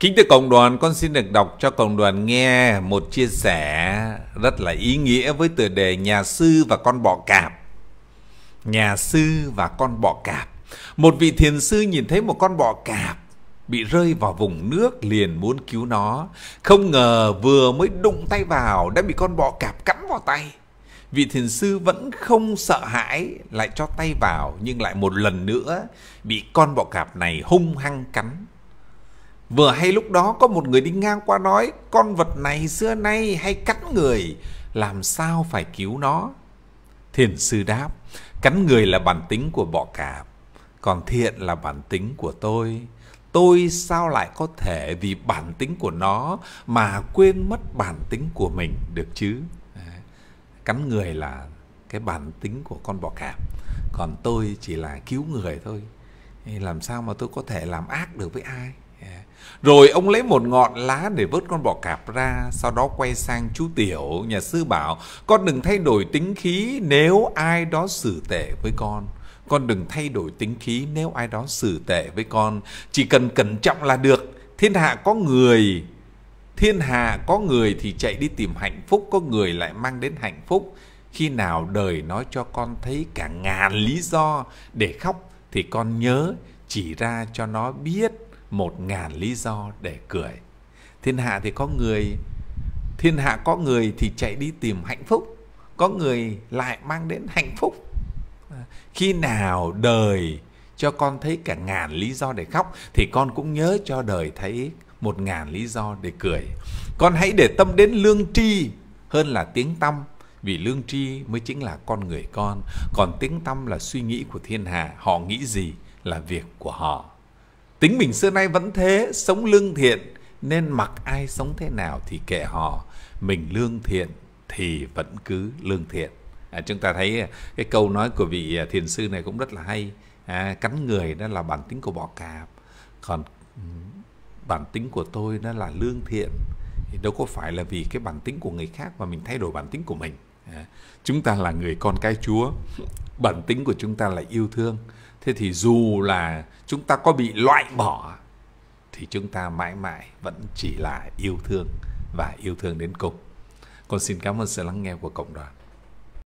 Kính thưa cộng đoàn, con xin được đọc cho cộng đoàn nghe một chia sẻ rất là ý nghĩa với tựa đề Nhà sư và con bọ cạp. Nhà sư và con bọ cạp. Một vị thiền sư nhìn thấy một con bọ cạp bị rơi vào vùng nước liền muốn cứu nó. Không ngờ vừa mới đụng tay vào đã bị con bọ cạp cắn vào tay. Vị thiền sư vẫn không sợ hãi lại cho tay vào nhưng lại một lần nữa bị con bọ cạp này hung hăng cắn Vừa hay lúc đó có một người đi ngang qua nói con vật này xưa nay hay cắn người, làm sao phải cứu nó? Thiền sư đáp, cắn người là bản tính của bọ cạp, còn thiện là bản tính của tôi. Tôi sao lại có thể vì bản tính của nó mà quên mất bản tính của mình được chứ? Cắn người là cái bản tính của con bọ cạp, còn tôi chỉ là cứu người thôi. Làm sao mà tôi có thể làm ác được với ai? Rồi ông lấy một ngọn lá để vớt con bọ cạp ra, sau đó quay sang chú Tiểu, nhà sư bảo, con đừng thay đổi tính khí nếu ai đó xử tệ với con. Con đừng thay đổi tính khí nếu ai đó xử tệ với con, chỉ cần cẩn trọng là được. Thiên hạ có người, thiên hạ có người thì chạy đi tìm hạnh phúc, có người lại mang đến hạnh phúc. Khi nào đời nói cho con thấy cả ngàn lý do để khóc thì con nhớ chỉ ra cho nó biết một ngàn lý do để cười thiên hạ thì có người thiên hạ có người thì chạy đi tìm hạnh phúc có người lại mang đến hạnh phúc khi nào đời cho con thấy cả ngàn lý do để khóc thì con cũng nhớ cho đời thấy một ngàn lý do để cười con hãy để tâm đến lương tri hơn là tiếng tâm vì lương tri mới chính là con người con còn tiếng tâm là suy nghĩ của thiên hạ họ nghĩ gì là việc của họ Tính mình xưa nay vẫn thế, sống lương thiện, nên mặc ai sống thế nào thì kệ họ. Mình lương thiện thì vẫn cứ lương thiện. À, chúng ta thấy à, cái câu nói của vị à, thiền sư này cũng rất là hay. À, cắn người đó là bản tính của bọ cạp, còn bản tính của tôi đó là lương thiện. Thì đâu có phải là vì cái bản tính của người khác mà mình thay đổi bản tính của mình. À, chúng ta là người con cái Chúa, bản tính của chúng ta là yêu thương thế thì dù là chúng ta có bị loại bỏ thì chúng ta mãi mãi vẫn chỉ là yêu thương và yêu thương đến cùng con xin cảm ơn sự lắng nghe của cộng đoàn